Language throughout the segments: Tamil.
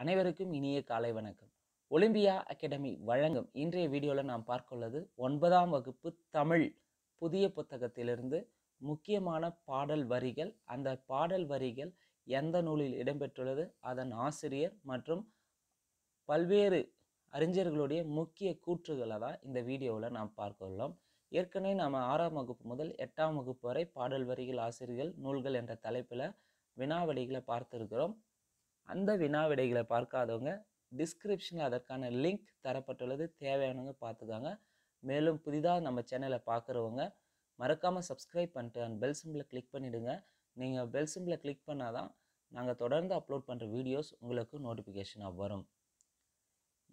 அனைவருக்கும் இனிய காலை வணக்கம் ஒலிம்பியா அகாடமி வழங்கும் இன்றைய வீடியோவில் நாம் பார்க்க உள்ளது ஒன்பதாம் வகுப்பு தமிழ் புதிய புத்தகத்திலிருந்து முக்கியமான பாடல் வரிகள் அந்த பாடல் வரிகள் எந்த நூலில் இடம்பெற்றுள்ளது அதன் ஆசிரியர் மற்றும் பல்வேறு அறிஞர்களுடைய முக்கிய கூற்றுகளை தான் இந்த வீடியோவில் நாம் பார்க்க உள்ளோம் ஏற்கனவே நாம் ஆறாம் வகுப்பு முதல் எட்டாம் வகுப்பு வரை பாடல் வரிகள் ஆசிரியர்கள் நூல்கள் என்ற தலைப்பில் வினாவளிகளை பார்த்துருக்கிறோம் அந்த வினா விடைகளை பார்க்காதவங்க டிஸ்கிரிப்ஷனில் அதற்கான லிங்க் தரப்பட்டுள்ளது தேவையானவங்க பார்த்துக்காங்க மேலும் புதிதாக நம்ம சேனலை பார்க்குறவங்க மறக்காமல் சப்ஸ்கிரைப் பண்ணிட்டு அந்த பெல் சிம்பிளை கிளிக் பண்ணிவிடுங்க நீங்கள் பெல் சிம்பிளை கிளிக் பண்ணால் தான் நாங்கள் தொடர்ந்து அப்லோட் பண்ணுற வீடியோஸ் உங்களுக்கு நோட்டிஃபிகேஷனாக வரும்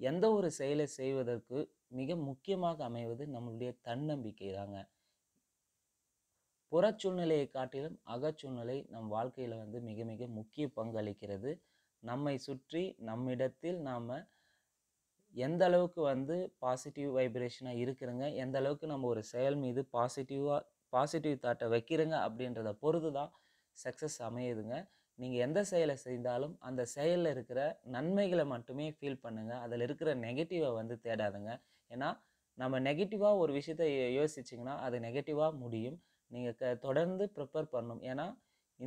எந்த ஒரு செயலை செய்வதற்கு மிக முக்கியமாக அமைவது நம்மளுடைய தன்னம்பிக்கை தாங்க புற சூழ்நிலையை காட்டிலும் அகச்சூழ்நிலை நம் வாழ்க்கையில் வந்து மிக மிக முக்கிய பங்களிக்கிறது நம்மை சுற்றி நம்மிடத்தில் நாம் எந்த அளவுக்கு வந்து பாசிட்டிவ் வைப்ரேஷனாக இருக்கிறங்க எந்த அளவுக்கு நம்ம ஒரு செயல் மீது பாசிட்டிவாக பாசிட்டிவ் தாட்டை வைக்கிறோங்க அப்படின்றத பொறுத்து தான் சக்ஸஸ் அமையுதுங்க நீங்கள் எந்த செயலை செய்தாலும் அந்த செயலில் இருக்கிற நன்மைகளை மட்டுமே ஃபீல் பண்ணுங்கள் அதில் இருக்கிற நெகட்டிவை வந்து தேடாதுங்க ஏன்னா நம்ம நெகட்டிவாக ஒரு விஷயத்த யோசிச்சிங்கன்னா அது நெகட்டிவாக முடியும் நீங்கள் க தொடர்ந்து ப்ரிப்பேர் பண்ணணும் ஏன்னா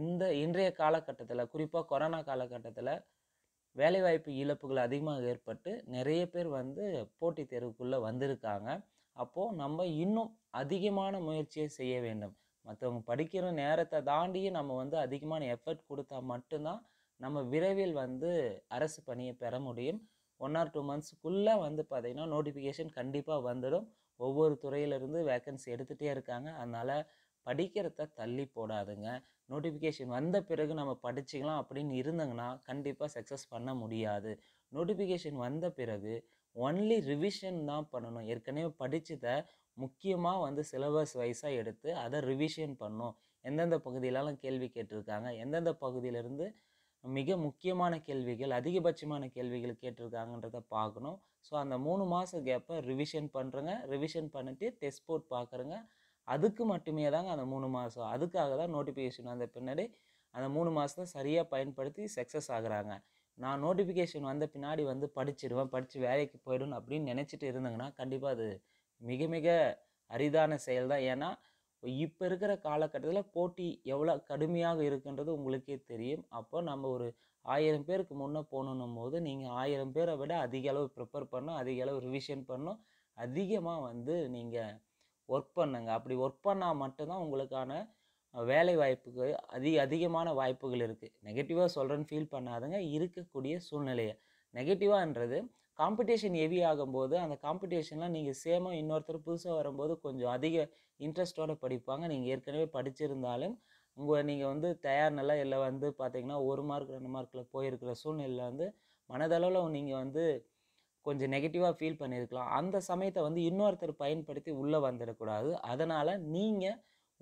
இந்த இன்றைய காலகட்டத்தில் குறிப்பாக கொரோனா காலகட்டத்தில் வேலைவாய்ப்பு இழப்புகள் அதிகமாக ஏற்பட்டு நிறைய பேர் வந்து போட்டித் தேர்வுக்குள்ளே வந்திருக்காங்க அப்போது நம்ம இன்னும் அதிகமான முயற்சியை செய்ய வேண்டும் மற்றவங்க படிக்கிற நேரத்தை தாண்டியும் நம்ம வந்து அதிகமான எஃபர்ட் கொடுத்தா மட்டும்தான் நம்ம விரைவில் வந்து அரசு பணியை பெற முடியும் ஒன் ஆர் டூ மந்த்ஸுக்குள்ளே வந்து பார்த்திங்கன்னா நோட்டிஃபிகேஷன் கண்டிப்பாக வந்துடும் ஒவ்வொரு துறையிலிருந்து வேக்கன்சி எடுத்துகிட்டே இருக்காங்க அதனால் படிக்கிறத தள்ளி போடாதுங்க நோட்டிஃபிகேஷன் வந்த பிறகு நம்ம படிச்சுக்கலாம் அப்படின்னு இருந்தாங்கன்னா கண்டிப்பாக சக்ஸஸ் பண்ண முடியாது நோட்டிஃபிகேஷன் வந்த பிறகு ஒன்லி ரிவிஷன் தான் பண்ணணும் ஏற்கனவே படித்ததை முக்கியமாக வந்து சிலபஸ் வைஸாக எடுத்து அதை ரிவிஷன் பண்ணும் எந்தெந்த பகுதியிலலாம் கேள்வி கேட்டிருக்காங்க எந்தெந்த பகுதியிலேருந்து மிக முக்கியமான கேள்விகள் அதிகபட்சமான கேள்விகள் கேட்டிருக்காங்கன்றத பார்க்கணும் ஸோ அந்த மூணு மாதம் கேப்பை ரிவிஷன் பண்ணுறங்க ரிவிஷன் பண்ணிவிட்டு டெஸ்ட் போர்ட் பார்க்குறங்க அதுக்கு மட்டுமே தாங்க அந்த மூணு மாதம் அதுக்காக தான் நோட்டிஃபிகேஷன் வந்த பின்னாடி அந்த மூணு மாதத்தை சரியாக பயன்படுத்தி சக்ஸஸ் ஆகுறாங்க நான் நோட்டிஃபிகேஷன் வந்த பின்னாடி வந்து படிச்சிடுவேன் படித்து வேலைக்கு போயிடும் அப்படின்னு நினச்சிட்டு இருந்தங்கன்னா கண்டிப்பாக அது மிக மிக அரிதான செயல் தான் ஏன்னா இப்போ இருக்கிற காலகட்டத்தில் போட்டி எவ்வளோ கடுமையாக இருக்குன்றது உங்களுக்கே தெரியும் அப்போ நம்ம ஒரு ஆயிரம் பேருக்கு முன்னே போகணுன்னும் போது நீங்கள் ஆயிரம் பேரை விட அதிக அளவு ப்ரிப்பேர் பண்ணணும் அதிக அளவு ரிவிஷன் பண்ணணும் அதிகமாக வந்து நீங்கள் ஒர்க் பண்ணுங்க அப்படி ஒர்க் பண்ணால் மட்டும்தான் உங்களுக்கான வேலை வாய்ப்புக்கு அதிக அதிகமான வாய்ப்புகள் இருக்குது நெகட்டிவாக சொல்கிறேன்னு ஃபீல் பண்ணாதுங்க இருக்கக்கூடிய சூழ்நிலையை நெகட்டிவான்றது காம்படிஷன் ஹெவி ஆகும்போது அந்த காம்படிஷனில் நீங்கள் சேமாக இன்னொருத்தர் புதுசாக வரும்போது கொஞ்சம் அதிக இன்ட்ரெஸ்ட்டோடு படிப்பாங்க நீங்கள் ஏற்கனவே படிச்சிருந்தாலும் உங்கள் நீங்கள் வந்து தயார் நல்லா இல்லை வந்து பார்த்தீங்கன்னா ஒரு மார்க் ரெண்டு மார்க்கில் போயிருக்கிற சூழ்நிலையில் வந்து மனதளவில் நீங்கள் வந்து கொஞ்சம் நெகட்டிவாக ஃபீல் பண்ணியிருக்கலாம் அந்த சமயத்தை வந்து இன்னொருத்தர் பயன்படுத்தி உள்ளே வந்துடக்கூடாது அதனால் நீங்கள்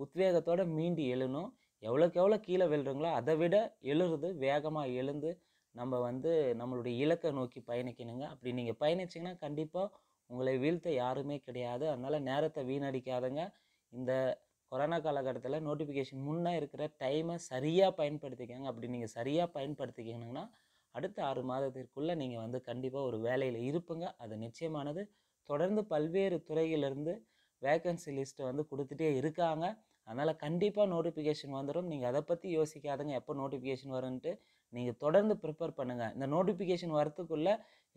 உத்வேகத்தோடு மீண்டு எழுணும் எவ்வளோக்கு எவ்வளோ கீழே விழுறீங்களோ அதை விட எழுறது வேகமாக எழுந்து நம்ம வந்து நம்மளுடைய இலக்கை நோக்கி பயணிக்கணுங்க அப்படி நீங்கள் பயணிச்சிங்கன்னா கண்டிப்பாக உங்களை வீழ்த்த யாருமே கிடையாது அதனால் நேரத்தை வீணடிக்காதங்க இந்த கொரோனா காலகட்டத்தில் நோட்டிஃபிகேஷன் முன்னே இருக்கிற டைமை சரியாக பயன்படுத்திக்கங்க அப்படி நீங்கள் சரியாக பயன்படுத்திக்கணுங்கன்னா அடுத்த ஆறு மாதத்திற்குள்ளே நீங்கள் வந்து கண்டிப்பாக ஒரு வேலையில் இருப்புங்க அது நிச்சயமானது தொடர்ந்து பல்வேறு துறையிலிருந்து வேக்கன்சி லிஸ்ட்டை வந்து கொடுத்துட்டே இருக்காங்க அதனால் கண்டிப்பாக நோட்டிஃபிகேஷன் வந்துடும் நீங்கள் அதை பற்றி யோசிக்காதங்க எப்போ நோட்டிஃபிகேஷன் வரும்ன்ட்டு நீங்கள் தொடர்ந்து ப்ரிப்பேர் பண்ணுங்கள் இந்த நோட்டிஃபிகேஷன் வரத்துக்குள்ளே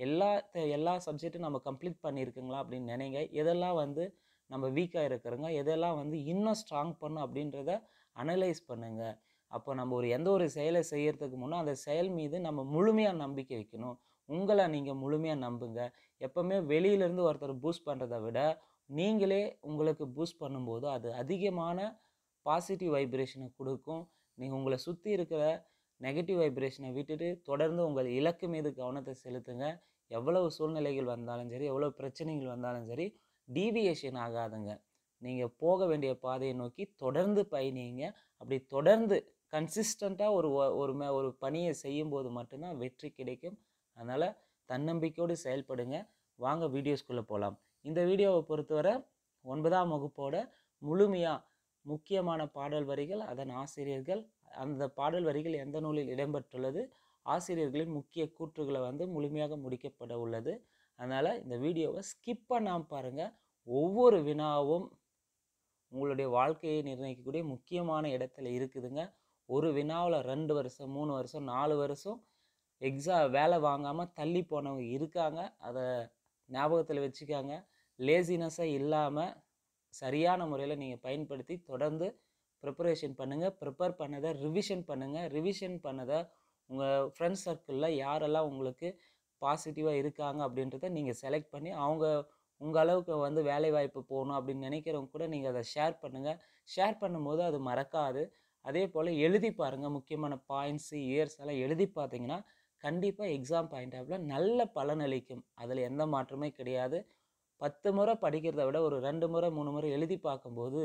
எல்லா எல்லா சப்ஜெக்ட்டும் நம்ம கம்ப்ளீட் பண்ணியிருக்குங்களா அப்படின்னு நினைங்க எதெல்லாம் வந்து நம்ம வீக்காக இருக்கிறோங்க எதெல்லாம் வந்து இன்னும் ஸ்ட்ராங் பண்ணும் அப்படின்றத அனலைஸ் பண்ணுங்கள் அப்போ நம்ம ஒரு எந்த ஒரு செயலை செய்கிறதுக்கு முன்னே அந்த செயல் மீது நம்ம முழுமையாக நம்பிக்கை வைக்கணும் உங்களை நீங்கள் முழுமையாக நம்புங்க எப்போவுமே வெளியிலேருந்து ஒருத்தர் பூஸ்ட் பண்ணுறதை விட நீங்களே உங்களுக்கு பூஸ்ட் பண்ணும்போது அது அதிகமான பாசிட்டிவ் வைப்ரேஷனை கொடுக்கும் நீங்கள் உங்களை சுற்றி இருக்கிற நெகட்டிவ் வைப்ரேஷனை விட்டுட்டு தொடர்ந்து உங்கள் இலக்கு மீது கவனத்தை செலுத்துங்க எவ்வளவு சூழ்நிலைகள் வந்தாலும் சரி எவ்வளோ பிரச்சனைகள் வந்தாலும் சரி டீவியேஷன் ஆகாதுங்க நீங்கள் போக வேண்டிய பாதையை நோக்கி தொடர்ந்து பயணிங்க அப்படி தொடர்ந்து கன்சிஸ்டண்ட்டாக ஒரு ஒரு ஒரு பணியை செய்யும்போது மட்டும்தான் வெற்றி கிடைக்கும் அதனால் தன்னம்பிக்கையோடு செயல்படுங்க வாங்க வீடியோஸ்குள்ளே போகலாம் இந்த வீடியோவை பொறுத்தவரை ஒன்பதாம் வகுப்போட முழுமையாக முக்கியமான பாடல் வரிகள் அதன் ஆசிரியர்கள் அந்த பாடல் வரிகள் எந்த நூலில் இடம்பெற்றுள்ளது ஆசிரியர்களின் முக்கிய கூற்றுகளை வந்து முழுமையாக முடிக்கப்பட உள்ளது அதனால் இந்த வீடியோவை ஸ்கிப் பண்ணாமல் பாருங்கள் ஒவ்வொரு வினாவும் உங்களுடைய வாழ்க்கையை நிர்ணயிக்கக்கூடிய முக்கியமான இடத்துல இருக்குதுங்க ஒரு வினாவில் ரெண்டு வருஷம் மூணு வருஷம் நாலு வருஷம் எக்ஸா வேலை வாங்காமல் தள்ளி போனவங்க இருக்காங்க அதை ஞாபகத்தில் வச்சுக்காங்க லேசினஸ்ஸாக இல்லாமல் சரியான முறையில் நீங்கள் பயன்படுத்தி தொடர்ந்து ப்ரிப்பரேஷன் பண்ணுங்கள் ப்ரிப்பேர் பண்ணதை ரிவிஷன் பண்ணுங்கள் ரிவிஷன் பண்ணதை உங்கள் ஃப்ரெண்ட்ஸ் சர்க்கிளில் யாரெல்லாம் உங்களுக்கு பாசிட்டிவாக இருக்காங்க அப்படின்றத நீங்கள் செலக்ட் பண்ணி அவங்க உங்கள் அளவுக்கு வந்து வேலைவாய்ப்பு போகணும் அப்படின்னு நினைக்கிறவங்க கூட நீங்கள் அதை ஷேர் பண்ணுங்கள் ஷேர் பண்ணும்போது அது மறக்காது அதே போல் எழுதி பாருங்கள் முக்கியமான பாயிண்ட்ஸு இயர்ஸ் எல்லாம் எழுதி பார்த்தீங்கன்னா கண்டிப்பாக எக்ஸாம் பாயிண்ட் ஆஃப்ல நல்ல பலனளிக்கும் அதில் எந்த மாற்றமே கிடையாது பத்து முறை படிக்கிறத விட ஒரு ரெண்டு முறை மூணு முறை எழுதி பார்க்கும்போது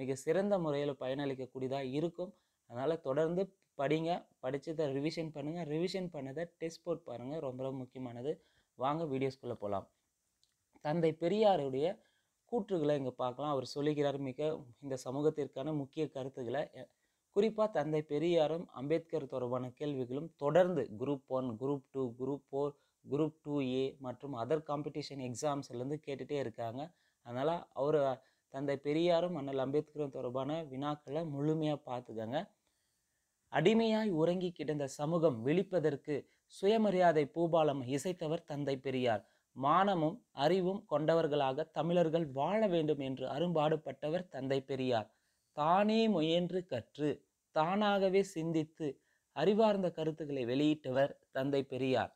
மிக சிறந்த முறையில் பயனளிக்கக்கூடியதாக இருக்கும் அதனால் தொடர்ந்து படிங்க படித்ததை ரிவிஷன் பண்ணுங்கள் ரிவிஷன் பண்ணதை டெஸ்ட் போட் பாருங்கள் ரொம்ப ரொம்ப முக்கியமானது வாங்க வீடியோஸ்குள்ளே போகலாம் தந்தை பெரியாருடைய கூற்றுகளை இங்கே பார்க்கலாம் அவர் சொல்லுகிறார் மிக இந்த சமூகத்திற்கான முக்கிய கருத்துக்களை குறிப்பாக தந்தை பெரியாரும் அம்பேத்கர் தொடர்பான கேள்விகளும் தொடர்ந்து group one group two group four group two A மற்றும் அதர் காம்படிஷன் எக்ஸாம்ஸ்லேருந்து கேட்டுகிட்டே இருக்காங்க அதனால் அவர் தந்தை பெரியாரும் அண்ணல் அம்பேத்கரும் தொடர்பான வினாக்களை முழுமையாக பார்த்துக்கங்க அடிமையாய் உறங்கி கிடந்த சமூகம் விழிப்பதற்கு சுயமரியாதை பூபாலம் இசைத்தவர் தந்தை பெரியார் மானமும் அறிவும் கொண்டவர்களாக தமிழர்கள் வாழ வேண்டும் என்று அரும்பாடுபட்டவர் தந்தை பெரியார் தானே முயன்று கற்று தானாகவே சிந்தித்து அறிவார்ந்த கருத்துக்களை வெளியிட்டவர் தந்தை பெரியார்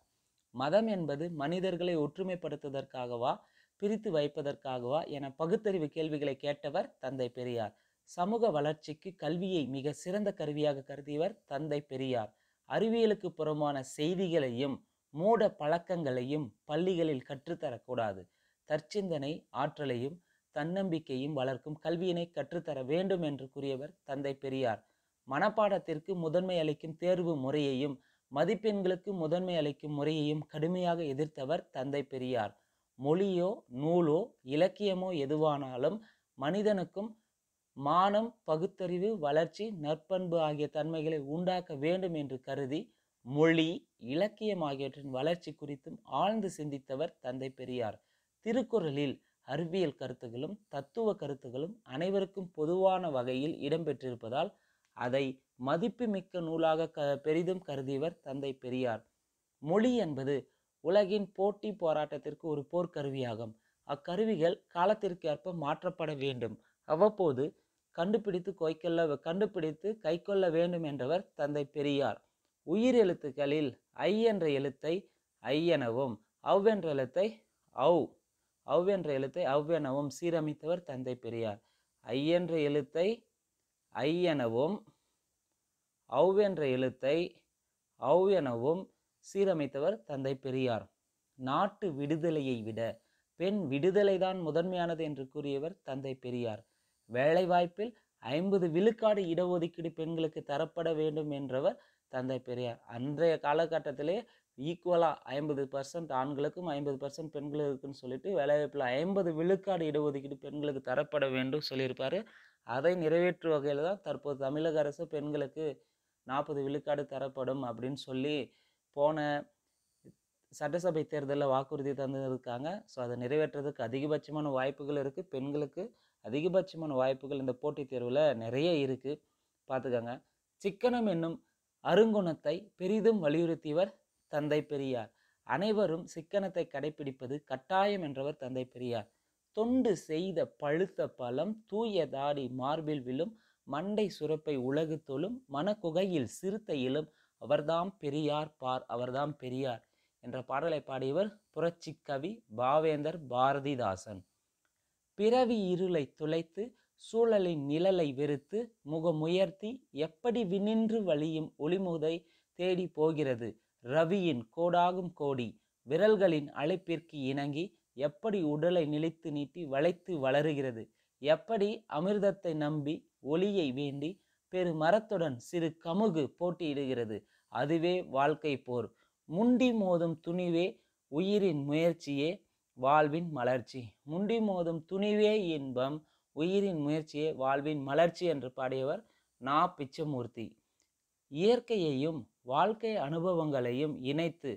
மதம் என்பது மனிதர்களை ஒற்றுமைப்படுத்துவதற்காகவா பிரித்து வைப்பதற்காகவா என பகுத்தறிவு கேள்விகளை கேட்டவர் தந்தை பெரியார் சமூக வளர்ச்சிக்கு கல்வியை மிக சிறந்த கருவியாக கருதியவர் தந்தை பெரியார் அறிவியலுக்கு புறமான செய்திகளையும் மூட பழக்கங்களையும் பள்ளிகளில் கற்றுத்தரக்கூடாது தற்சிந்தனை ஆற்றலையும் தன்னம்பிக்கையும் வளர்க்கும் கல்வியினை கற்றுத்தர வேண்டும் என்று கூறியவர் தந்தை பெரியார் மனப்பாடத்திற்கு முதன்மை அளிக்கும் தேர்வு முறையையும் மதிப்பெண்களுக்கு முதன்மை அளிக்கும் முறையையும் கடுமையாக எதிர்த்தவர் தந்தை பெரியார் மொழியோ நூலோ இலக்கியமோ எதுவானாலும் மனிதனுக்கும் மானம் பகுத்தறிவு வளர்ச்சி நற்பண்பு ஆகிய தன்மைகளை உண்டாக்க வேண்டும் என்று கருதி மொழி இலக்கியம் ஆகியவற்றின் வளர்ச்சி குறித்தும் ஆழ்ந்து சிந்தித்தவர் தந்தை பெரியார் திருக்குறளில் அறிவியல் கருத்துகளும் தத்துவ கருத்துகளும் அனைவருக்கும் பொதுவான வகையில் இடம்பெற்றிருப்பதால் அதை மதிப்புமிக்க நூலாக க பெரிதும் கருதியவர் தந்தை பெரியார் மொழி என்பது உலகின் போட்டி போராட்டத்திற்கு ஒரு போர்க்கருவியாகும் அக்கருவிகள் காலத்திற்கு ஏற்ப மாற்றப்பட வேண்டும் அவ்வப்போது கண்டுபிடித்து கொய்கொள்ள கண்டுபிடித்து கைக்கொள்ள வேண்டும் என்றவர் தந்தை பெரியார் உயிர் எழுத்துக்களில் ஐ என்ற எழுத்தை ஐ எனவும் அவ் என்ற எழுத்தை அவ் அவ் என்ற எழுத்தை அவ் எனவும் சீரமைத்தவர் தந்தை பெரியார் ஐ என்ற எழுத்தை ஐ எனவும் அவ் என்ற எழுத்தை அவ் எனவும் சீரமைத்தவர் தந்தை பெரியார் நாட்டு விடுதலையை விட பெண் விடுதலை தான் முதன்மையானது என்று கூறியவர் தந்தை பெரியார் வேலைவாய்ப்பில் ஐம்பது விழுக்காடு இடஒதுக்கீடு பெண்களுக்கு தரப்பட வேண்டும் என்றவர் தந்தை பெரியார் அன்றைய காலகட்டத்திலே ஈக்குவலாக ஐம்பது பர்சன்ட் ஆண்களுக்கும் ஐம்பது பர்சன்ட் பெண்களுக்குன்னு சொல்லிட்டு வேலைவாய்ப்பில் ஐம்பது விழுக்காடு இடஒதுக்கீடு பெண்களுக்கு தரப்பட வேண்டும் சொல்லியிருப்பார் அதை நிறைவேற்றும் வகையில் தான் தற்போது தமிழக அரசு பெண்களுக்கு நாற்பது விழுக்காடு தரப்படும் அப்படின்னு சொல்லி போன சட்டசபை தேர்தலில் வாக்குறுதி தந்துருக்காங்க ஸோ அதை நிறைவேற்றுறதுக்கு அதிகபட்சமான வாய்ப்புகள் இருக்குது பெண்களுக்கு அதிகபட்சமான வாய்ப்புகள் இந்த போட்டித் தேர்வில் நிறைய இருக்குது பார்த்துக்கோங்க சிக்கனம் என்னும் அருங்குணத்தை பெரிதும் வலியுறுத்தியவர் தந்தை பெரியார் அனைவரும் சிக்கனத்தை கடைபிடிப்பது கட்டாயம் என்றவர் தந்தை பெரியார் தொண்டு செய்த பழுத்த பழம் தூய தாடி மார்பில் விழும் மண்டை சுரப்பை உலகு தொழும் மனக்குகையில் சிறுத்தையிலும் அவர்தாம் பெரியார் பார் அவர்தாம் பெரியார் என்ற பாடலை பாடியவர் புரட்சி கவி பாவேந்தர் பாரதிதாசன் பிறவி இருளை துளைத்து சூழலின் நிழலை வெறுத்து முகமுயர்த்தி எப்படி வினின்று வழியும் ஒளிமுதை தேடி போகிறது ரவியின் கோடாகும் கோடி விரல்களின் அழைப்பிற்கு இணங்கி எப்படி உடலை நிலைத்து நீட்டி வளைத்து வளருகிறது எப்படி அமிர்தத்தை நம்பி ஒளியை வேண்டி பெரு மரத்துடன் சிறு கமுகு போட்டியிடுகிறது அதுவே வாழ்க்கை போர் முண்டி மோதும் துணிவே உயிரின் முயற்சியே வாழ்வின் மலர்ச்சி முண்டி மோதும் துணிவே இன்பம் உயிரின் முயற்சியே வாழ்வின் மலர்ச்சி என்று பாடியவர் நா பிச்சமூர்த்தி இயற்கையையும் வாழ்க்கை அனுபவங்களையும் இணைத்து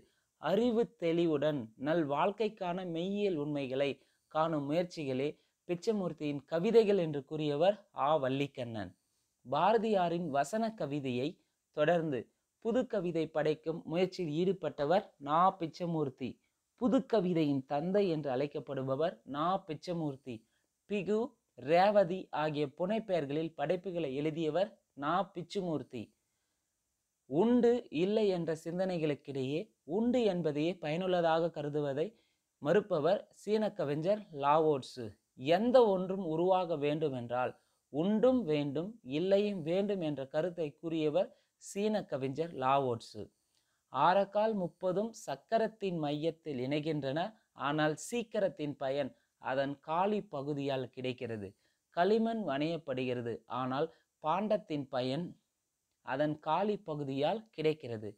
அறிவு தெளிவுடன் நல் வாழ்க்கைக்கான மெய்யியல் உண்மைகளை காணும் முயற்சிகளே பிச்சமூர்த்தியின் கவிதைகள் என்று கூறியவர் ஆ வள்ளிக்கண்ணன் பாரதியாரின் வசன கவிதையை தொடர்ந்து புது கவிதை படைக்கும் முயற்சியில் ஈடுபட்டவர் நா பிச்சமூர்த்தி புது கவிதையின் தந்தை என்று அழைக்கப்படுபவர் நா பிச்சமூர்த்தி பிகு ரேவதி ஆகிய புனைப்பெயர்களில் படைப்புகளை எழுதியவர் நா பிச்சுமூர்த்தி உண்டு இல்லை என்ற சிந்தனைகளுக்கிடையே உண்டு என்பதையே பயனுள்ளதாக கருதுவதை மறுப்பவர் சீன கவிஞர் லாவோட்ஸு எந்த ஒன்றும் உருவாக வேண்டுமென்றால் உண்டும் வேண்டும் இல்லையும் வேண்டும் என்ற கருத்தை கூறியவர் சீன கவிஞர் லாவோட்ஸு ஆரக்கால் முப்பதும் சக்கரத்தின் மையத்தில் இணைகின்றன ஆனால் சீக்கிரத்தின் பயன் அதன் காலி பகுதியால் கிடைக்கிறது களிமண் வணையப்படுகிறது ஆனால் பாண்டத்தின் பயன் அதன் காலி பகுதியால் கிடைக்கிறது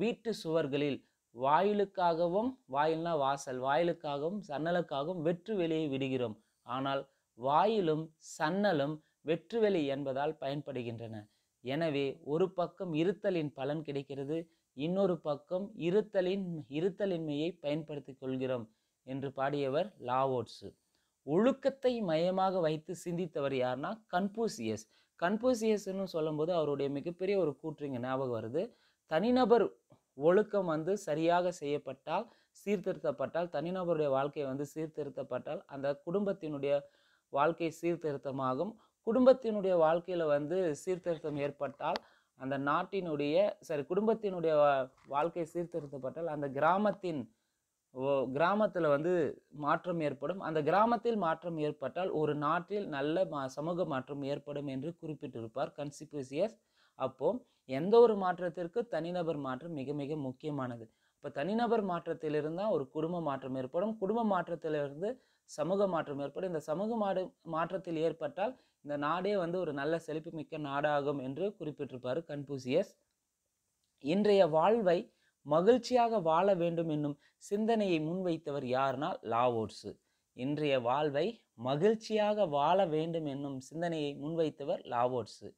வீட்டு சுவர்களில் வாயிலுக்காகவும் வாயில்னா வாசல் வாயிலுக்காகவும் சன்னலுக்காகவும் வெற்று வெளியை விடுகிறோம் ஆனால் வாயிலும் சன்னலும் வெற்று வெளி என்பதால் பயன்படுகின்றன எனவே ஒரு பக்கம் இருத்தலின் பலன் கிடைக்கிறது இன்னொரு பக்கம் இருத்தலின் இருத்தலின்மையை பயன்படுத்திக் கொள்கிறோம் என்று பாடியவர் லாவோட்ஸு ஒழுக்கத்தை மையமாக வைத்து சிந்தித்தவர் யார்னா கன்பூசியஸ் கன்ஃபூசியஸ்னு சொல்லும்போது அவருடைய மிகப்பெரிய ஒரு கூற்றுங்க ஞாபகம் வருது தனிநபர் ஒழுக்கம் வந்து சரியாக செய்யப்பட்டால் சீர்திருத்தப்பட்டால் தனிநபருடைய வாழ்க்கை வந்து சீர்திருத்தப்பட்டால் அந்த குடும்பத்தினுடைய வாழ்க்கை சீர்திருத்தமாகும் குடும்பத்தினுடைய வாழ்க்கையில் வந்து சீர்திருத்தம் ஏற்பட்டால் அந்த நாட்டினுடைய சரி குடும்பத்தினுடைய வாழ்க்கை சீர்திருத்தப்பட்டால் அந்த கிராமத்தின் கிராமத்தில் வந்து மாற்றம் ஏற்படும் அந்த கிராமத்தில் மாற்றம் ஏற்பட்டால் ஒரு நாட்டில் நல்ல மா சமூக மாற்றம் ஏற்படும் என்று குறிப்பிட்டிருப்பார் கன்சிபியூசியஸ் அப்போது எந்த ஒரு மாற்றத்திற்கு தனிநபர் மாற்றம் மிக மிக முக்கியமானது இப்போ தனிநபர் மாற்றத்திலிருந்து தான் ஒரு குடும்ப மாற்றம் ஏற்படும் குடும்ப மாற்றத்திலிருந்து சமூக மாற்றம் ஏற்படும் இந்த சமூக மாடு மாற்றத்தில் ஏற்பட்டால் இந்த நாடே வந்து ஒரு நல்ல செழிப்புமிக்க நாடாகும் என்று குறிப்பிட்டிருப்பார் கன்பூசியஸ் இன்றைய வாழ்வை மகிழ்ச்சியாக வாழ வேண்டும் என்னும் சிந்தனையை முன்வைத்தவர் யார்னா லாவோட்ஸு இன்றைய வாழ்வை மகிழ்ச்சியாக வாழ வேண்டும் என்னும் சிந்தனையை முன்வைத்தவர் லாவோட்ஸு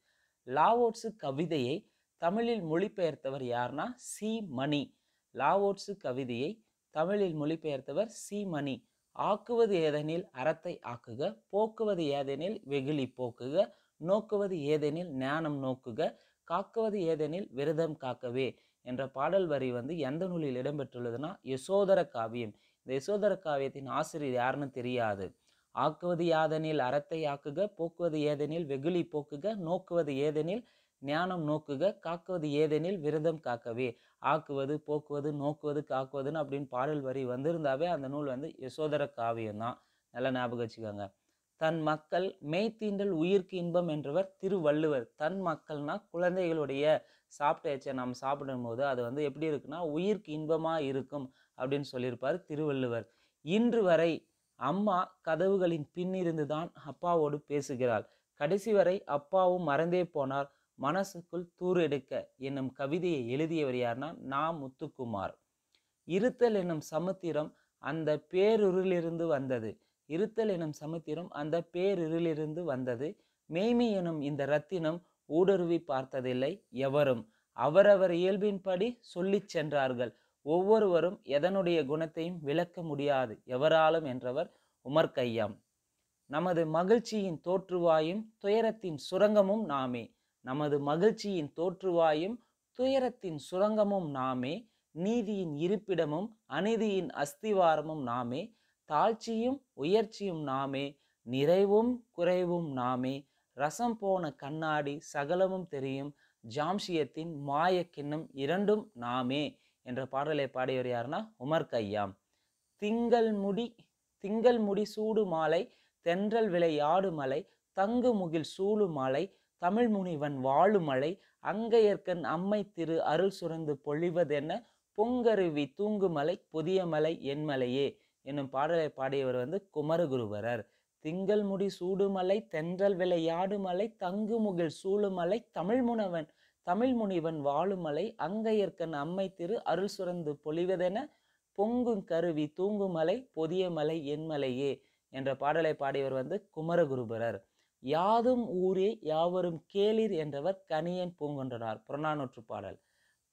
லாவோட்ஸு கவிதையை தமிழில் மொழிபெயர்த்தவர் யார்னா சி மணி லாவோட்ஸு கவிதையை தமிழில் மொழிபெயர்த்தவர் சி மணி ஆக்குவது ஏதெனில் அறத்தை ஆக்குக போக்குவது ஏதெனில் வெகுளி போக்குக நோக்குவது ஏதெனில் ஞானம் நோக்குக காக்குவது ஏதெனில் விரதம் காக்கவே என்ற பாடல் வரி வந்து எந்த நூலில் இடம்பெற்றுள்ளதுன்னா யசோதர காவியம் இந்த யசோதர காவியத்தின் ஆசிரியர் யாருன்னு தெரியாது ஆக்குவது யாதெனில் அறத்தை ஆக்குக போக்குவது ஏதெனில் வெகுளி போக்குக நோக்குவது ஏதெனில் ஞானம் நோக்குக காக்குவது ஏதெனில் விரதம் காக்கவே ஆக்குவது போக்குவது நோக்குவது காக்குவதுன்னு அப்படின்னு பாடல் வரி வந்திருந்தாவே அந்த நூல் வந்து யசோதர காவியம் தான் நல்லா ஞாபகம் வச்சுக்கோங்க தன் மக்கள் மெய்த்தீண்டல் உயிர்க்கு இன்பம் என்றவர் திருவள்ளுவர் தன் மக்கள்னா குழந்தைகளுடைய சாப்பிட்டாச்சு சாப்பிடும் சாப்பிடும்போது அது வந்து எப்படி இருக்குன்னா உயிர்க்கு இன்பமாக இருக்கும் அப்படின்னு சொல்லியிருப்பார் திருவள்ளுவர் இன்று வரை அம்மா கதவுகளின் பின்னிருந்து தான் அப்பாவோடு பேசுகிறாள் கடைசி வரை அப்பாவும் மறந்தே போனார் மனசுக்குள் தூர் எடுக்க என்னும் கவிதையை எழுதியவர் யார்னா நா முத்துக்குமார் இருத்தல் என்னும் சமுத்திரம் அந்த பேருருளிலிருந்து வந்தது இருத்தல் எனும் சமுத்திரம் அந்த பேரிருளிலிருந்து வந்தது மேய்மை எனும் இந்த ரத்தினம் ஊடுருவி பார்த்ததில்லை எவரும் அவரவர் இயல்பின்படி சொல்லிச் சென்றார்கள் ஒவ்வொருவரும் எதனுடைய குணத்தையும் விளக்க முடியாது எவராலும் என்றவர் உமர் கையாம் நமது மகிழ்ச்சியின் தோற்றுவாயும் துயரத்தின் சுரங்கமும் நாமே நமது மகிழ்ச்சியின் தோற்றுவாயும் துயரத்தின் சுரங்கமும் நாமே நீதியின் இருப்பிடமும் அநீதியின் அஸ்திவாரமும் நாமே தாழ்ச்சியும் உயர்ச்சியும் நாமே நிறைவும் குறைவும் நாமே ரசம் போன கண்ணாடி சகலமும் தெரியும் ஜாம்ஷியத்தின் மாய கிண்ணம் இரண்டும் நாமே என்ற பாடலை பாடியவர் யாருன்னா உமர் கையாம் திங்கள் முடி திங்கள் முடி சூடு மாலை தென்றல் விலை ஆடு மலை தங்கு முகில் சூழு மாலை தமிழ் முனிவன் மலை அங்கையர்க்கன் அம்மை திரு அருள் சுரந்து பொழிவதென்ன பொங்கருவி தூங்குமலை புதிய மலை என்மலையே என்னும் பாடலை பாடியவர் வந்து குமரகுருவரர் திங்கள் முடி சூடுமலை தென்றல் விளையாடுமலை தங்குமுகில் சூழுமலை தமிழ்முனவன் தமிழ்முனிவன் வாழுமலை அங்கையர்க்கன் அம்மை திரு அருள் சுரந்து பொழிவதென பொங்கும் கருவி தூங்குமலை பொதிய மலை என்மலையே என்ற பாடலை பாடியவர் வந்து குமரகுருபரர் யாதும் ஊரே யாவரும் கேளிர் என்றவர் கனியன் பூங்கொன்றனார் புறநானூற்று பாடல்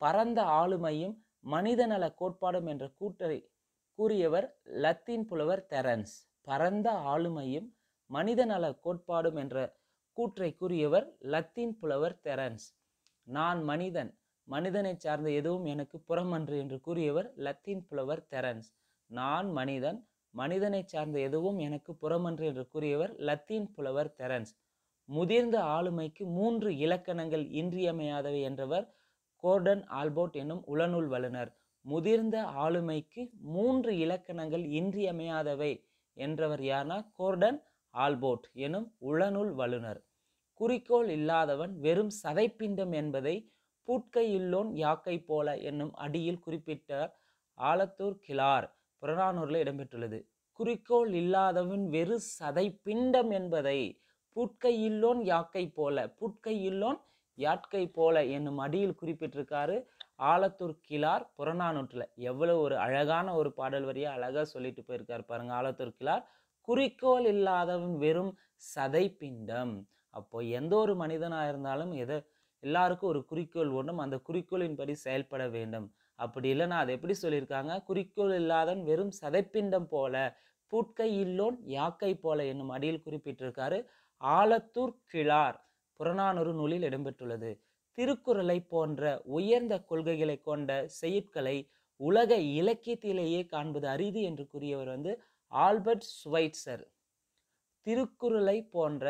பரந்த ஆளுமையும் மனிதநல கோட்பாடும் என்ற கூட்டரை கூறியவர் லத்தீன் புலவர் தெரன்ஸ் பரந்த ஆளுமையும் மனிதநல கோட்பாடும் என்ற கூற்றை கூறியவர் லத்தீன் புலவர் தெரன்ஸ் நான் மனிதன் மனிதனை சார்ந்த எதுவும் எனக்கு புறமன்று என்று கூறியவர் லத்தீன் புலவர் தெரன்ஸ் நான் மனிதன் மனிதனை சார்ந்த எதுவும் எனக்கு புறமன்று என்று கூறியவர் லத்தீன் புலவர் தெரன்ஸ் முதிர்ந்த ஆளுமைக்கு மூன்று இலக்கணங்கள் இன்றியமையாதவை என்றவர் கோர்டன் ஆல்போர்ட் என்னும் உளநூல் வல்லுனர் முதிர்ந்த ஆளுமைக்கு மூன்று இலக்கணங்கள் இன்றியமையாதவை என்றவர் யார்னா கோர்டன் ஆல்போர்ட் எனும் உளநூல் வல்லுனர் குறிக்கோள் இல்லாதவன் வெறும் சதைப்பிண்டம் என்பதை இல்லோன் யாக்கை போல என்னும் அடியில் குறிப்பிட்ட ஆலத்தூர் கிளார் புறநானூரில் இடம்பெற்றுள்ளது குறிக்கோள் இல்லாதவன் வெறு சதைப்பிண்டம் என்பதை இல்லோன் யாக்கை போல இல்லோன் யாட்கை போல என்னும் அடியில் குறிப்பிட்டிருக்காரு ஆலத்தூர் கிளார் புறநானூற்றில் எவ்வளோ ஒரு அழகான ஒரு பாடல் வரியாக அழகாக சொல்லிட்டு போயிருக்கார் பாருங்க ஆலத்தூர் கிளார் குறிக்கோள் இல்லாதவன் வெறும் சதை பிண்டம் அப்போ எந்த ஒரு மனிதனாக இருந்தாலும் எதை எல்லாருக்கும் ஒரு குறிக்கோள் ஒன்றும் அந்த குறிக்கோளின்படி செயல்பட வேண்டும் அப்படி இல்லைன்னா அதை எப்படி சொல்லியிருக்காங்க குறிக்கோள் இல்லாதன் வெறும் சதைப்பிண்டம் போல பூட்கை இல்லோன் யாக்கை போல என்னும் அடியில் குறிப்பிட்டிருக்காரு ஆலத்தூர் கிழார் புறநானூறு நூலில் இடம்பெற்றுள்ளது திருக்குறளை போன்ற உயர்ந்த கொள்கைகளை கொண்ட செயற்களை உலக இலக்கியத்திலேயே காண்பது அரிது என்று கூறியவர் வந்து ஆல்பர்ட் ஸ்வைட்சர் திருக்குறளை போன்ற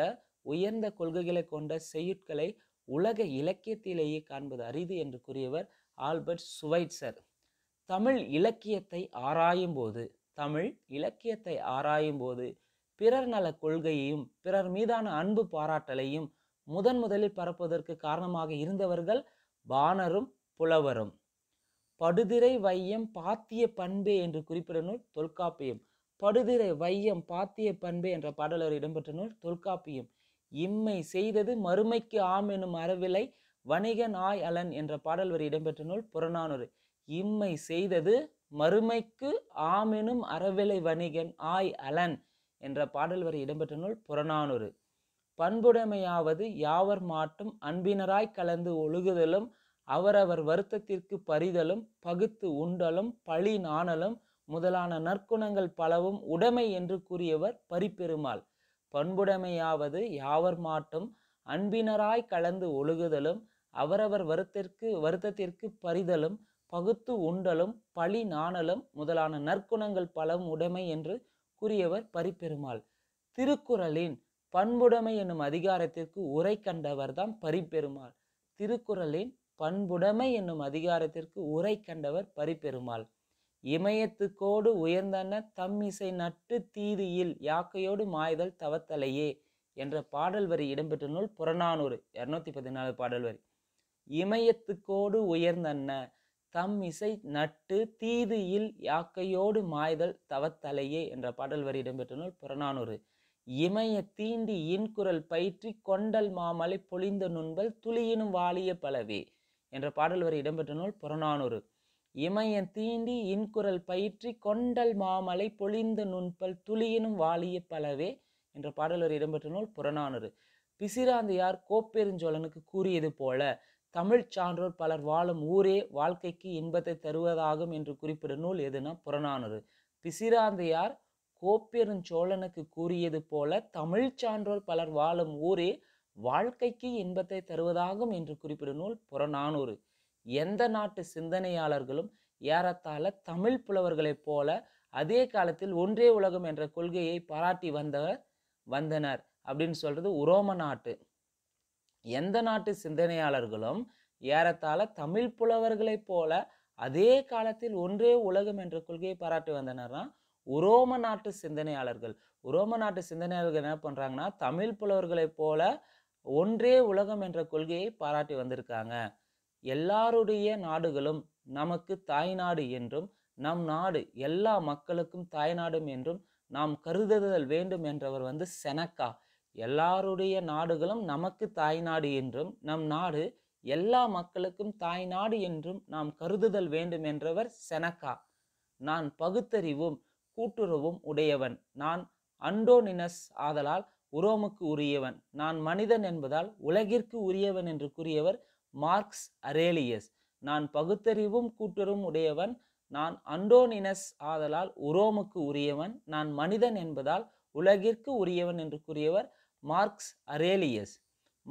உயர்ந்த கொள்கைகளை கொண்ட செய்யுட்களை உலக இலக்கியத்திலேயே காண்பது அரிது என்று கூறியவர் ஆல்பர்ட் ஸ்வைட்சர் தமிழ் இலக்கியத்தை ஆராயும் போது தமிழ் இலக்கியத்தை ஆராயும் போது பிறர் நல கொள்கையையும் பிறர் மீதான அன்பு பாராட்டலையும் முதன் முதலில் பரப்புவதற்கு காரணமாக இருந்தவர்கள் வானரும் புலவரும் படுதிரை வையம் பாத்திய பண்பே என்று குறிப்பிட நூல் தொல்காப்பியம் படுதிரை வையம் பாத்திய பண்பே என்ற பாடல் அவர் இடம்பெற்ற நூல் தொல்காப்பியம் இம்மை செய்தது மறுமைக்கு ஆம் எனும் அறவிலை வணிக நாய் அலன் என்ற பாடல் வரி இடம்பெற்ற நூல் புறநானூறு இம்மை செய்தது மறுமைக்கு ஆமெனும் அறவிலை வணிகன் ஆய் அலன் என்ற பாடல் வரி இடம்பெற்ற நூல் புறநானூறு பண்புடைமையாவது யாவர் மாட்டும் அன்பினராய் கலந்து ஒழுகுதலும் அவரவர் வருத்தத்திற்கு பரிதலும் பகுத்து உண்டலும் பழி நாணலும் முதலான நற்குணங்கள் பலவும் உடைமை என்று கூறியவர் பரிப்பெருமாள் பண்புடைமையாவது யாவர் மாட்டும் அன்பினராய் கலந்து ஒழுகுதலும் அவரவர் வருத்திற்கு வருத்தத்திற்கு பரிதலும் பகுத்து உண்டலும் பழி நாணலும் முதலான நற்குணங்கள் பலவும் உடைமை என்று கூறியவர் பரிப்பெருமாள் திருக்குறளின் பண்புடைமை என்னும் அதிகாரத்திற்கு உரை கண்டவர் தான் பரிப்பெருமாள் திருக்குறளின் பண்புடைமை என்னும் அதிகாரத்திற்கு உரை கண்டவர் பரிப்பெருமாள் இமயத்துக்கோடு உயர்ந்தன தம் இசை நட்டு தீதியில் யாக்கையோடு மாய்தல் தவத்தலையே என்ற பாடல் வரி இடம்பெற்ற நூல் புறநானூறு இரநூத்தி பதினாலு பாடல் வரி இமயத்துக்கோடு உயர்ந்தன்ன தம் இசை நட்டு தீதியில் யாக்கையோடு மாய்தல் தவத்தலையே என்ற பாடல் வரி இடம்பெற்ற நூல் புறநானூறு இமய தீண்டி இன்குரல் பயிற்றி கொண்டல் மாமலை பொழிந்த நுண்பல் துளியினும் வாலிய பலவே என்ற பாடல் வரை இடம்பெற்ற நூல் புறநானூறு இமய தீண்டி இன்குரல் பயிற்றி கொண்டல் மாமலை பொழிந்த நுண்பல் துளியினும் வாலிய பலவே என்ற பாடல் வரை இடம்பெற்ற நூல் புறநானூறு பிசிராந்தையார் கோப்பெருஞ்சோழனுக்கு கூறியது போல தமிழ் சான்றோர் பலர் வாழும் ஊரே வாழ்க்கைக்கு இன்பத்தை தருவதாகும் என்று குறிப்பிடும் நூல் எதுனா புறநானூறு பிசிராந்தையார் கோப்பெருஞ்சோழனுக்கு கூறியது போல தமிழ் சான்றோர் பலர் வாழும் ஊரே வாழ்க்கைக்கு இன்பத்தை தருவதாகும் என்று குறிப்பிடும் நூல் புறநானூறு எந்த நாட்டு சிந்தனையாளர்களும் ஏறத்தாழ தமிழ் புலவர்களைப் போல அதே காலத்தில் ஒன்றே உலகம் என்ற கொள்கையை பாராட்டி வந்தவர் வந்தனர் அப்படின்னு சொல்றது உரோம நாட்டு எந்த நாட்டு சிந்தனையாளர்களும் ஏறத்தாழ தமிழ் புலவர்களைப் போல அதே காலத்தில் ஒன்றே உலகம் என்ற கொள்கையை பாராட்டி வந்தனர்னா உரோம நாட்டு சிந்தனையாளர்கள் உரோம நாட்டு சிந்தனையாளர்கள் என்ன பண்ணுறாங்கன்னா தமிழ் புலவர்களைப் போல ஒன்றே உலகம் என்ற கொள்கையை பாராட்டி வந்திருக்காங்க எல்லாருடைய நாடுகளும் நமக்கு தாய்நாடு என்றும் நம் நாடு எல்லா மக்களுக்கும் தாய்நாடும் என்றும் நாம் கருதுதல் வேண்டும் என்றவர் வந்து செனக்கா எல்லாருடைய நாடுகளும் நமக்கு தாய்நாடு என்றும் நம் நாடு எல்லா மக்களுக்கும் தாய்நாடு என்றும் நாம் கருதுதல் வேண்டும் என்றவர் செனக்கா நான் பகுத்தறிவும் கூட்டுறவும் உடையவன் நான் அண்டோனினஸ் ஆதலால் உரோமுக்கு உரியவன் நான் மனிதன் என்பதால் உலகிற்கு உரியவன் என்று கூறியவர் மார்க்ஸ் அரேலியஸ் நான் பகுத்தறிவும் கூட்டுறவும் உடையவன் நான் அண்டோனினஸ் ஆதலால் உரோமுக்கு உரியவன் நான் மனிதன் என்பதால் உலகிற்கு உரியவன் என்று கூறியவர் மார்க்ஸ் அரேலியஸ்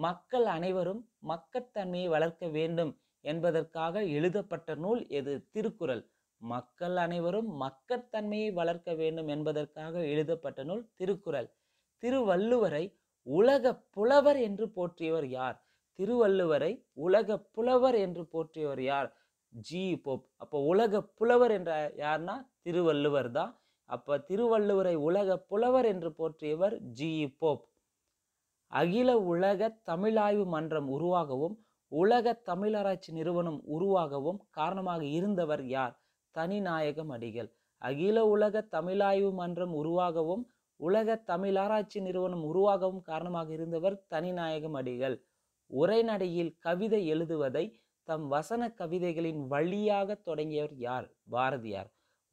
மக்கள் அனைவரும் மக்கட்தன்மையை வளர்க்க வேண்டும் என்பதற்காக எழுதப்பட்ட நூல் எது திருக்குறள் மக்கள் அனைவரும் மக்கத்தன்மையை வளர்க்க வேண்டும் என்பதற்காக எழுதப்பட்ட நூல் திருக்குறள் திருவள்ளுவரை உலக புலவர் என்று போற்றியவர் யார் திருவள்ளுவரை உலக புலவர் என்று போற்றியவர் யார் ஜி போப் அப்போ உலக புலவர் என்ற யார்னா திருவள்ளுவர் தான் அப்போ திருவள்ளுவரை உலக புலவர் என்று போற்றியவர் ஜி போப் அகில உலக தமிழாய்வு மன்றம் உருவாகவும் உலக தமிழராய்ச்சி நிறுவனம் உருவாகவும் காரணமாக இருந்தவர் யார் தனிநாயகம் அடிகள் அகில உலக தமிழாய்வு மன்றம் உருவாகவும் உலக தமிழ் ஆராய்ச்சி நிறுவனம் உருவாகவும் காரணமாக இருந்தவர் தனிநாயகம் அடிகள் உரைநடையில் கவிதை எழுதுவதை தம் வசன கவிதைகளின் வழியாக தொடங்கியவர் யார் பாரதியார்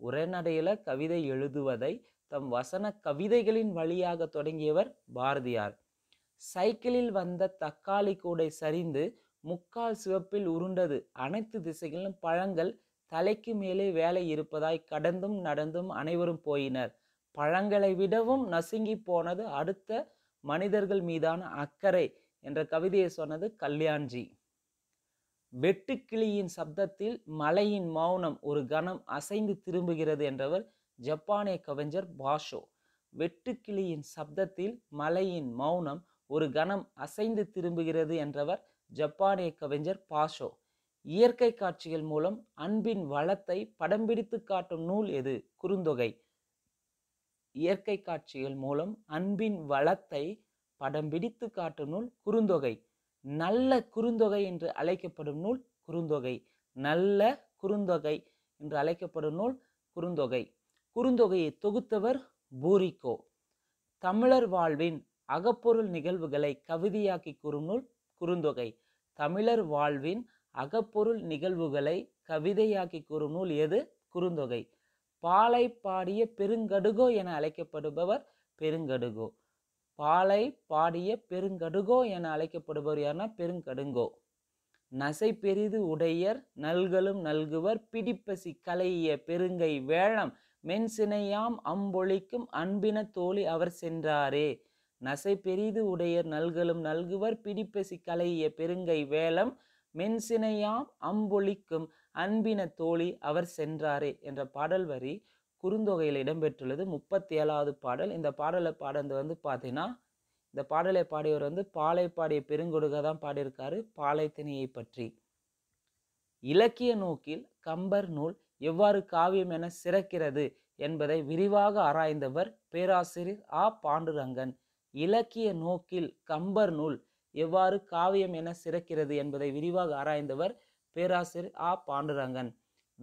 உரைநடையில கவிதை எழுதுவதை தம் வசன கவிதைகளின் வழியாக தொடங்கியவர் பாரதியார் சைக்கிளில் வந்த தக்காளி கூடை சரிந்து முக்கால் சிவப்பில் உருண்டது அனைத்து திசைகளிலும் பழங்கள் தலைக்கு மேலே வேலை இருப்பதாய் கடந்தும் நடந்தும் அனைவரும் போயினர் பழங்களை விடவும் நசுங்கி போனது அடுத்த மனிதர்கள் மீதான அக்கறை என்ற கவிதையை சொன்னது கல்யாண்ஜி வெட்டுக்கிளியின் சப்தத்தில் மலையின் மௌனம் ஒரு கணம் அசைந்து திரும்புகிறது என்றவர் ஜப்பானிய கவிஞர் பாஷோ வெட்டுக்கிளியின் சப்தத்தில் மலையின் மௌனம் ஒரு கணம் அசைந்து திரும்புகிறது என்றவர் ஜப்பானிய கவிஞர் பாஷோ இயற்கை காட்சிகள் மூலம் அன்பின் வளத்தை படம் பிடித்து காட்டும் நூல் எது குறுந்தொகை இயற்கை காட்சிகள் மூலம் அன்பின் வளத்தை படம் பிடித்து காட்டும் நூல் குறுந்தொகை நல்ல குறுந்தொகை என்று அழைக்கப்படும் நூல் குறுந்தொகை நல்ல குறுந்தொகை என்று அழைக்கப்படும் நூல் குறுந்தொகை குறுந்தொகையை தொகுத்தவர் பூரிகோ தமிழர் வாழ்வின் அகப்பொருள் நிகழ்வுகளை கவிதையாக்கி கூறும் நூல் குறுந்தொகை தமிழர் வாழ்வின் அகப்பொருள் நிகழ்வுகளை கவிதையாக்கி கூறும் நூல் எது குறுந்தொகை பாலை பாடிய பெருங்கடுகோ என அழைக்கப்படுபவர் பெருங்கடுகோ பாலை பாடிய பெருங்கடுகோ என அழைக்கப்படுபவர் யாருன்னா பெருங்கடுங்கோ நசை பெரிது உடையர் நல்களும் நல்குவர் பிடிப்பசி கலைய பெருங்கை வேளம் மென்சினையாம் அம்பொழிக்கும் அன்பின தோழி அவர் சென்றாரே நசை பெரிது உடையர் நல்கலும் நல்குவர் பிடிப்பசி கலைய பெருங்கை வேளம் மென்சினையாம் அம்பொழிக்கும் அன்பின தோழி அவர் சென்றாரே என்ற பாடல் வரி குறுந்தொகையில் இடம்பெற்றுள்ளது முப்பத்தி ஏழாவது பாடல் இந்த பாடலை பாடுறது வந்து பார்த்தீங்கன்னா இந்த பாடலை பாடியவர் வந்து பாலை பாடிய பெருங்கொடுக தான் பாடியிருக்காரு பாலைத்தினியை பற்றி இலக்கிய நோக்கில் கம்பர் நூல் எவ்வாறு காவியம் என சிறக்கிறது என்பதை விரிவாக ஆராய்ந்தவர் பேராசிரியர் ஆ பாண்டுரங்கன் இலக்கிய நோக்கில் கம்பர் நூல் எவ்வாறு காவியம் என சிறக்கிறது என்பதை விரிவாக ஆராய்ந்தவர் பேராசிரியர் ஆ பாண்டுரங்கன்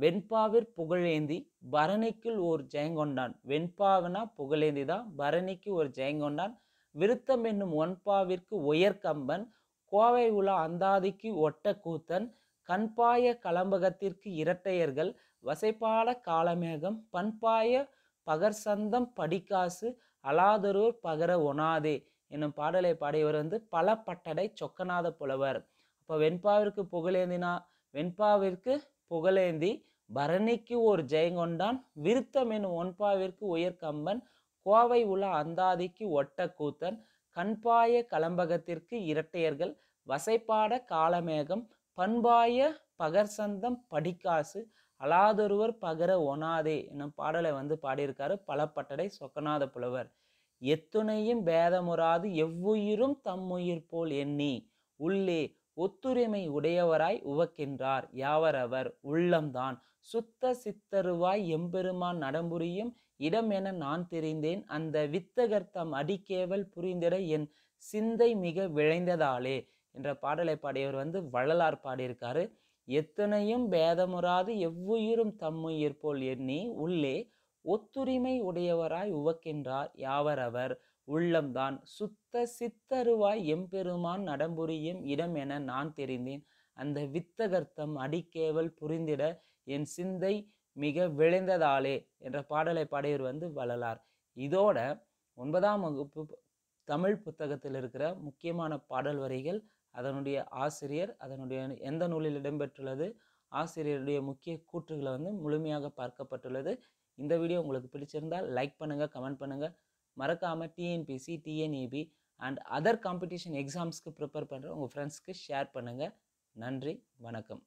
வெண்பாவிற் புகழேந்தி பரணிக்குள் ஓர் ஜெயங்கொண்டான் வெண்பாவனா புகழேந்தி தான் பரணிக்கு ஒரு ஜெயங்கொண்டான் விருத்தம் என்னும் ஒன்பாவிற்கு உயர்கம்பன் கோவை உலா அந்தாதிக்கு ஒட்ட கூத்தன் கண்பாய கலம்பகத்திற்கு இரட்டையர்கள் வசைப்பால காலமேகம் பண்பாய பகர்சந்தம் படிக்காசு அலாதரூர் பகர ஒனாதே என்னும் பாடலை பாடியவர் வந்து பல பட்டடை சொக்கநாத புலவர் அப்போ வெண்பாவிற்கு புகழேந்தினா வெண்பாவிற்கு புகழேந்தி பரணிக்கு ஒரு ஜெயங்கொண்டான் விருத்தம் என்னும் ஒன்பாவிற்கு உயர்கம்பன் கோவை உள்ள அந்தாதிக்கு ஒட்ட கூத்தன் கண்பாய கலம்பகத்திற்கு இரட்டையர்கள் வசைப்பாட காலமேகம் பண்பாய பகர்சந்தம் படிக்காசு அலாதொருவர் பகர ஒனாதே என்னும் பாடலை வந்து பாடியிருக்காரு பட்டடை சொக்கநாத புலவர் எத்துணையும் பேதமுறாது எவ்வுயிரும் தம்முயிர் போல் எண்ணி உள்ளே ஒத்துரிமை உடையவராய் உவக்கின்றார் யாவரவர் உள்ளம்தான் சுத்த சித்தருவாய் எம்பெருமான் நடம்புரியும் இடம் என நான் தெரிந்தேன் அந்த வித்தகர்த்தம் அடிக்கேவல் புரிந்திட என் சிந்தை மிக விளைந்ததாலே என்ற பாடலை பாடியவர் வந்து வள்ளலார் பாடியிருக்காரு எத்தனையும் பேதமுறாது எவ்வுயிரும் தம்முயிர் போல் எண்ணி உள்ளே ஒத்துரிமை உடையவராய் உவக்கின்றார் யாவரவர் உள்ளம்தான் சுத்த சித்தருவாய் எம்பெருமான் நடம்புரியும் இடம் என நான் தெரிந்தேன் அந்த வித்தகர்த்தம் அடிக்கேவல் புரிந்திட என் சிந்தை மிக விளைந்ததாலே என்ற பாடலை பாடியவர் வந்து வளலார் இதோட ஒன்பதாம் வகுப்பு தமிழ் புத்தகத்தில் இருக்கிற முக்கியமான பாடல் வரிகள் அதனுடைய ஆசிரியர் அதனுடைய எந்த நூலில் இடம்பெற்றுள்ளது ஆசிரியருடைய முக்கிய கூற்றுகளை வந்து முழுமையாக பார்க்கப்பட்டுள்ளது இந்த வீடியோ உங்களுக்கு பிடிச்சிருந்தால் லைக் பண்ணுங்கள் கமெண்ட் பண்ணுங்கள் மறக்காமல் டிஎன்பிசி டிஎன்ஏபி அண்ட் அதர் காம்படிஷன் எக்ஸாம்ஸ்க்கு e ப்ரிப்பேர் பண்ணுற உங்கள் ஃப்ரெண்ட்ஸ்க்கு ஷேர் பண்ணுங்கள் நன்றி வணக்கம்